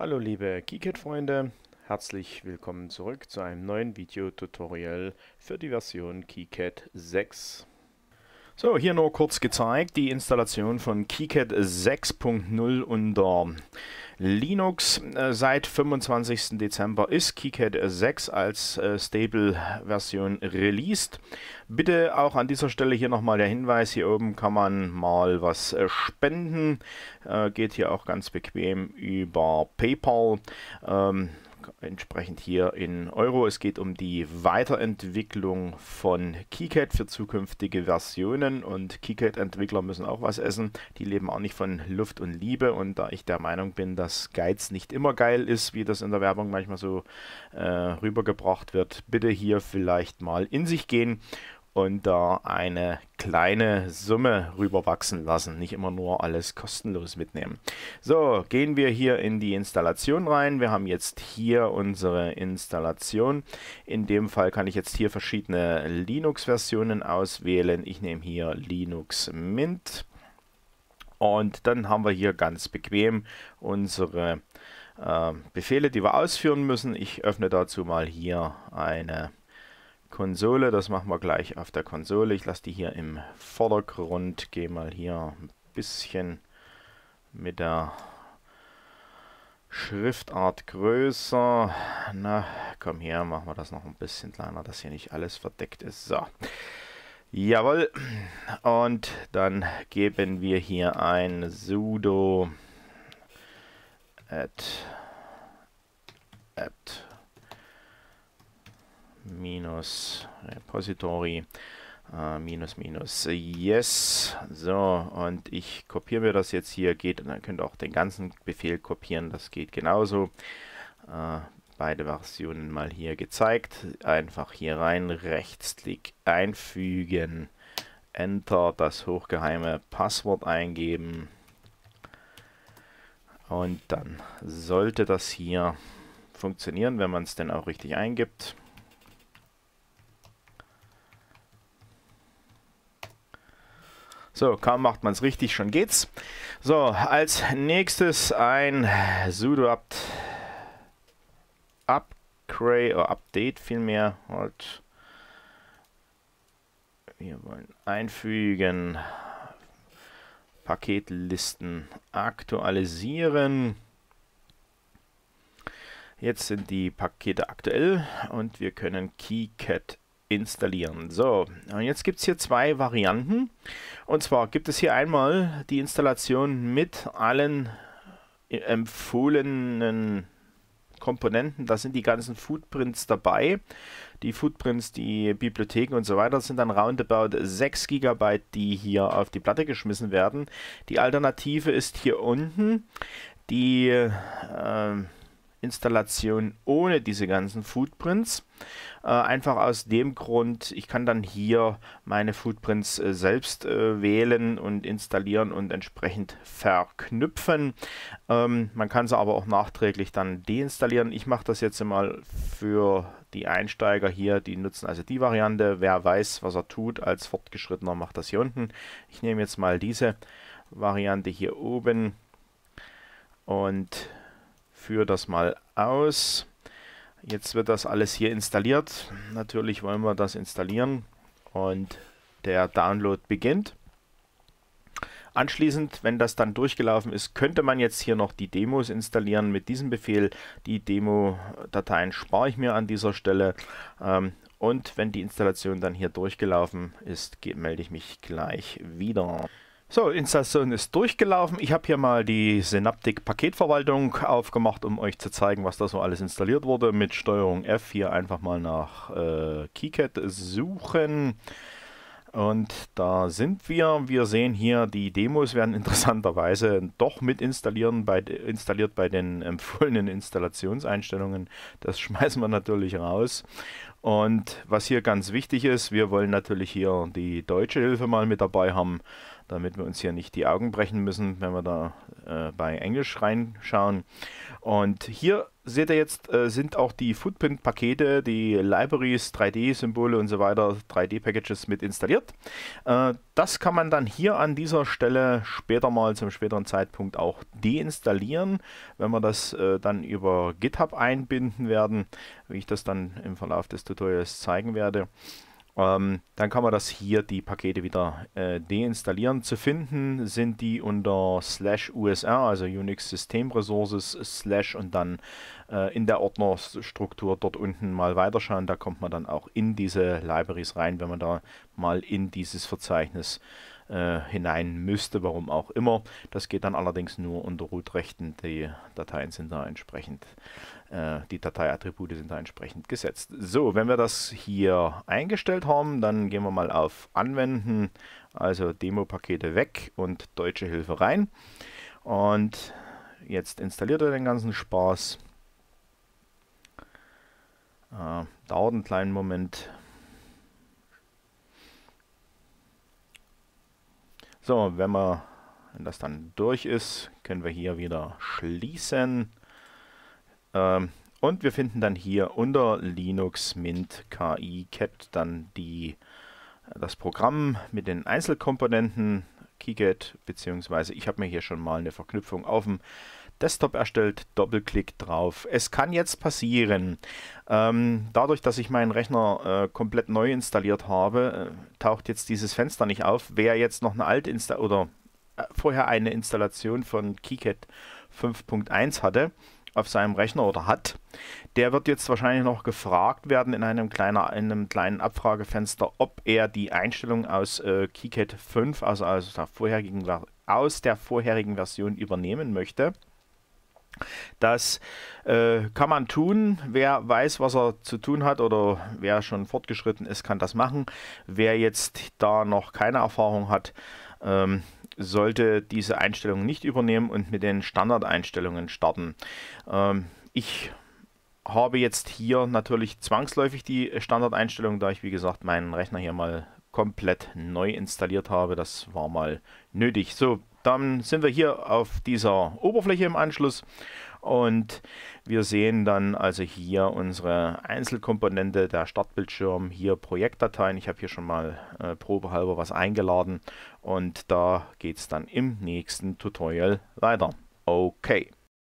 Hallo liebe KiCad-Freunde, herzlich willkommen zurück zu einem neuen Video-Tutorial für die Version KiCad 6. So, hier nur kurz gezeigt die Installation von KiCad 6.0 unter Linux. Äh, seit 25. Dezember ist KiCad 6 als äh, Stable-Version released. Bitte auch an dieser Stelle hier nochmal der Hinweis, hier oben kann man mal was äh, spenden. Geht hier auch ganz bequem über PayPal. Ähm, entsprechend hier in Euro. Es geht um die Weiterentwicklung von KiCad für zukünftige Versionen und KiCad-Entwickler müssen auch was essen. Die leben auch nicht von Luft und Liebe und da ich der Meinung bin, dass Geiz nicht immer geil ist, wie das in der Werbung manchmal so äh, rübergebracht wird, bitte hier vielleicht mal in sich gehen und da eine kleine Summe rüberwachsen lassen. Nicht immer nur alles kostenlos mitnehmen. So, gehen wir hier in die Installation rein. Wir haben jetzt hier unsere Installation. In dem Fall kann ich jetzt hier verschiedene Linux-Versionen auswählen. Ich nehme hier Linux Mint. Und dann haben wir hier ganz bequem unsere äh, Befehle, die wir ausführen müssen. Ich öffne dazu mal hier eine Konsole, das machen wir gleich auf der Konsole. Ich lasse die hier im Vordergrund, gehe mal hier ein bisschen mit der Schriftart größer. Na, komm her, machen wir das noch ein bisschen kleiner, dass hier nicht alles verdeckt ist. So, jawohl. Und dann geben wir hier ein sudo at, at minus Repository äh, minus minus yes. So, und ich kopiere mir das jetzt hier, geht, und dann könnt ihr auch den ganzen Befehl kopieren, das geht genauso. Äh, beide Versionen mal hier gezeigt. Einfach hier rein, Rechtsklick einfügen, Enter, das hochgeheime Passwort eingeben. Und dann sollte das hier funktionieren, wenn man es denn auch richtig eingibt. So, kaum macht man es richtig, schon geht's. So, als nächstes ein sudo apt upgrade oder oh, update vielmehr halt wir wollen einfügen Paketlisten aktualisieren jetzt sind die Pakete aktuell und wir können KeyCat installieren. So, und jetzt gibt es hier zwei Varianten. Und zwar gibt es hier einmal die Installation mit allen äh, empfohlenen Komponenten. Da sind die ganzen Footprints dabei. Die Footprints, die Bibliotheken und so weiter sind dann roundabout 6 GB, die hier auf die Platte geschmissen werden. Die Alternative ist hier unten die... Äh, Installation ohne diese ganzen Footprints. Äh, einfach aus dem Grund, ich kann dann hier meine Footprints äh, selbst äh, wählen und installieren und entsprechend verknüpfen. Ähm, man kann sie aber auch nachträglich dann deinstallieren. Ich mache das jetzt mal für die Einsteiger hier, die nutzen also die Variante. Wer weiß, was er tut, als Fortgeschrittener macht das hier unten. Ich nehme jetzt mal diese Variante hier oben und führe das mal aus. Jetzt wird das alles hier installiert. Natürlich wollen wir das installieren und der Download beginnt. Anschließend, wenn das dann durchgelaufen ist, könnte man jetzt hier noch die Demos installieren mit diesem Befehl. Die Demo-Dateien spare ich mir an dieser Stelle. Ähm, und wenn die Installation dann hier durchgelaufen ist, melde ich mich gleich wieder. So, Installation ist durchgelaufen. Ich habe hier mal die Synaptic-Paketverwaltung aufgemacht, um euch zu zeigen, was da so alles installiert wurde. Mit Steuerung F hier einfach mal nach äh, KiCad suchen. Und da sind wir. Wir sehen hier, die Demos werden interessanterweise doch mit installieren bei, installiert bei den empfohlenen Installationseinstellungen. Das schmeißen wir natürlich raus. Und was hier ganz wichtig ist, wir wollen natürlich hier die deutsche Hilfe mal mit dabei haben damit wir uns hier nicht die Augen brechen müssen, wenn wir da äh, bei Englisch reinschauen. Und hier seht ihr jetzt, äh, sind auch die Footprint-Pakete, die Libraries, 3D-Symbole und so weiter, 3D-Packages mit installiert. Äh, das kann man dann hier an dieser Stelle später mal zum späteren Zeitpunkt auch deinstallieren, wenn wir das äh, dann über GitHub einbinden werden, wie ich das dann im Verlauf des Tutorials zeigen werde. Ähm, dann kann man das hier, die Pakete wieder äh, deinstallieren. Zu finden sind die unter slash usr, also Unix System Resources slash und dann äh, in der Ordnerstruktur dort unten mal weiterschauen. Da kommt man dann auch in diese Libraries rein, wenn man da mal in dieses Verzeichnis äh, äh, hinein müsste, warum auch immer. Das geht dann allerdings nur unter Root-Rechten. Die Dateien sind da entsprechend, äh, die Dateiattribute sind da entsprechend gesetzt. So, wenn wir das hier eingestellt haben, dann gehen wir mal auf Anwenden, also Demo-Pakete weg und deutsche Hilfe rein. Und jetzt installiert er den ganzen Spaß. Äh, dauert einen kleinen Moment, So, wenn, wir, wenn das dann durch ist, können wir hier wieder schließen. Ähm, und wir finden dann hier unter Linux Mint KI Cat e dann die, das Programm mit den Einzelkomponenten KiCat, beziehungsweise ich habe mir hier schon mal eine Verknüpfung auf dem Desktop erstellt, Doppelklick drauf. Es kann jetzt passieren, ähm, dadurch, dass ich meinen Rechner äh, komplett neu installiert habe, äh, taucht jetzt dieses Fenster nicht auf. Wer jetzt noch eine alte oder äh, vorher eine Installation von KiCad 5.1 hatte, auf seinem Rechner oder hat, der wird jetzt wahrscheinlich noch gefragt werden in einem, kleiner, in einem kleinen Abfragefenster, ob er die Einstellung aus äh, KiCad 5, also aus also der, aus der vorherigen Version übernehmen möchte. Das äh, kann man tun. Wer weiß, was er zu tun hat oder wer schon fortgeschritten ist, kann das machen. Wer jetzt da noch keine Erfahrung hat, ähm, sollte diese Einstellung nicht übernehmen und mit den Standardeinstellungen starten. Ähm, ich habe jetzt hier natürlich zwangsläufig die Standardeinstellung, da ich wie gesagt meinen Rechner hier mal komplett neu installiert habe. Das war mal nötig. So, dann sind wir hier auf dieser Oberfläche im Anschluss und wir sehen dann also hier unsere Einzelkomponente, der Startbildschirm, hier Projektdateien. Ich habe hier schon mal äh, probehalber was eingeladen und da geht es dann im nächsten Tutorial weiter. Okay.